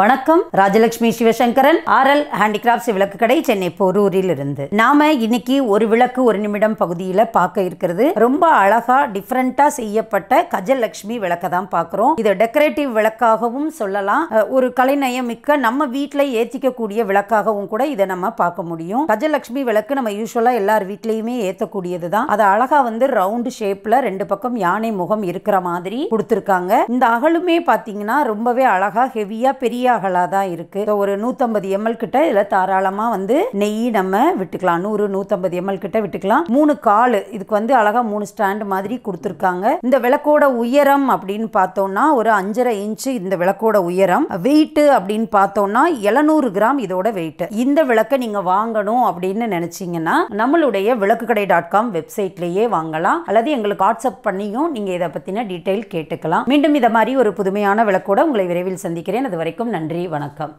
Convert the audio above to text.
வணக்கம் Rajalakshmi Sivasankaran RL handicrafts விளக்கு கடை சென்னை போரூரில் இருந்து நாம இன்னைக்கு ஒரு விளக்கு ஒரு நிமிடம் பகுதியில பார்க்க இருக்கிறது ரொம்ப அழகா டிஃப்ரெண்டா செய்யப்பட்ட கஜலட்சுமி விளக்க தான் பாக்குறோம் இது டெக்கரேட்டிவ் விளக்காகவும் சொல்லலாம் ஒரு கலைநயம் மிக்க நம்ம வீட்டில் ஏத்திக்கக்கூடிய விளக்காகவும் கூட இதை நம்ம பார்க்க முடியும் கஜலட்சுமி விளக்கு நம்ம யூஸ்வலா எல்லார் வீட்லயுமே ஏத்தக்கூடியது தான் அது அழகா வந்து ரவுண்டு ஷேப்ல ரெண்டு பக்கம் யானை முகம் இருக்கிற மாதிரி கொடுத்துருக்காங்க இந்த அகலுமே பாத்தீங்கன்னா ரொம்பவே அழகா ஹெவியா பெரிய நெய்யாகலாக தான் இருக்குது ஒரு நூற்றம்பது எம்எல் கிட்ட இதில் தாராளமாக வந்து நெய் நம்ம விட்டுக்கலாம் நூறு நூற்றம்பது எம்எல் கிட்ட விட்டுக்கலாம் மூணு கால் இதுக்கு வந்து அழகாக மூணு ஸ்டாண்ட் மாதிரி கொடுத்துருக்காங்க இந்த விளக்கோட உயரம் அப்படின்னு பார்த்தோம்னா ஒரு அஞ்சரை இன்ச்சு இந்த விளக்கோட உயரம் வெயிட்டு அப்படின்னு பார்த்தோம்னா எழுநூறு கிராம் இதோட வெயிட் இந்த விளக்கை நீங்கள் வாங்கணும் அப்படின்னு நினச்சிங்கன்னா நம்மளுடைய விளக்கு கடை டாட் காம் வெப்சைட்லேயே வாங்கலாம் அல்லது எங்களுக்கு வாட்ஸ்அப் பண்ணியும் நீங்கள் இதை பற்றின டீட்டெயில் கேட்டுக்கலாம் மீண்டும் இதை மாதிரி ஒரு புதுமையான விளக்கோட உங்களை விரைவில் சந்திக்கிறேன் அது வரைக்கும் நன்றி வணக்கம்